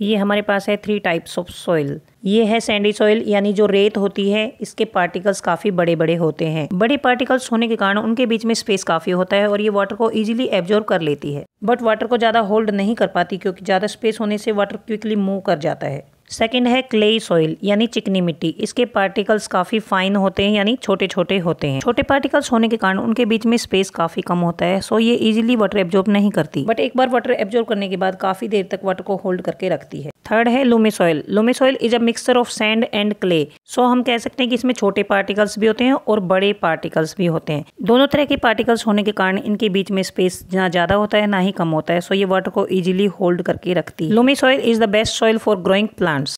ये हमारे पास है थ्री टाइप्स ऑफ सॉइल ये है सैंडी सॉइल यानी जो रेत होती है इसके पार्टिकल्स काफी बड़े बड़े होते हैं बड़े पार्टिकल्स होने के कारण उनके बीच में स्पेस काफी होता है और ये वाटर को इजीली एब्जॉर्व कर लेती है बट वाटर को ज्यादा होल्ड नहीं कर पाती क्योंकि ज्यादा स्पेस होने से वाटर क्विकली मूव कर जाता है सेकंड है क्ले सॉइल यानी चिकनी मिट्टी इसके पार्टिकल्स काफ़ी फाइन होते हैं यानी छोटे छोटे होते हैं छोटे पार्टिकल्स होने के कारण उनके बीच में स्पेस काफ़ी कम होता है सो ये इजीली वाटर एब्जॉर्ब नहीं करती बट एक बार वाटर एब्जॉर्ब करने के बाद काफ़ी देर तक वाटर को होल्ड करके रखती है थर्ड है loamy soil loamy soil is a mixture of sand and clay so हम कह सकते हैं कि इसमें छोटे पार्टिकल्स भी होते हैं और बड़े पार्टिकल्स भी होते हैं दोनों तरह के पार्टिकल्स होने के कारण इनके बीच में स्पेस ना ज़्यादा होता है ना ही कम होता है सो ये वाटर को इजिली होल्ड करके रखती है loamy soil is the best soil for growing plants